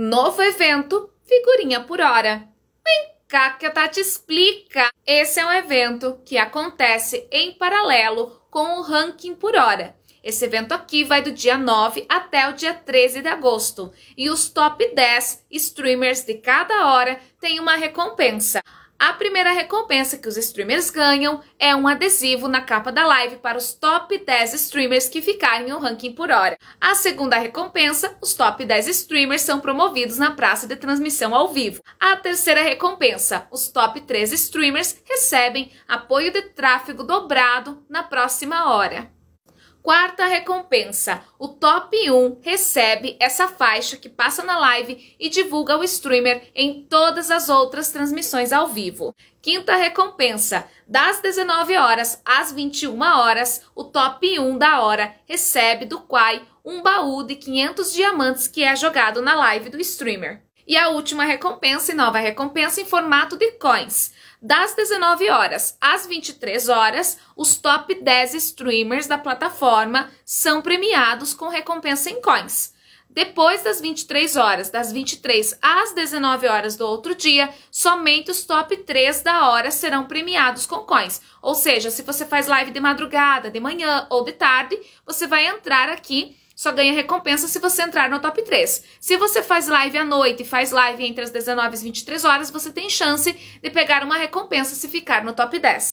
Novo evento, figurinha por hora. Vem cá que a Tati explica. Esse é um evento que acontece em paralelo com o ranking por hora. Esse evento aqui vai do dia 9 até o dia 13 de agosto. E os top 10 streamers de cada hora têm uma recompensa. A primeira recompensa que os streamers ganham é um adesivo na capa da live para os top 10 streamers que ficarem no ranking por hora. A segunda recompensa, os top 10 streamers são promovidos na praça de transmissão ao vivo. A terceira recompensa, os top 3 streamers recebem apoio de tráfego dobrado na próxima hora. Quarta recompensa: o top 1 recebe essa faixa que passa na live e divulga o streamer em todas as outras transmissões ao vivo. Quinta recompensa: das 19 horas às 21 horas, o top 1 da hora recebe do Quai um baú de 500 diamantes que é jogado na live do streamer. E a última recompensa e nova recompensa em formato de coins. Das 19 horas às 23 horas, os top 10 streamers da plataforma são premiados com recompensa em coins. Depois das 23 horas, das 23 às 19 horas do outro dia, somente os top 3 da hora serão premiados com coins. Ou seja, se você faz live de madrugada, de manhã ou de tarde, você vai entrar aqui só ganha recompensa se você entrar no top 3. Se você faz live à noite e faz live entre as 19 e 23 horas, você tem chance de pegar uma recompensa se ficar no top 10.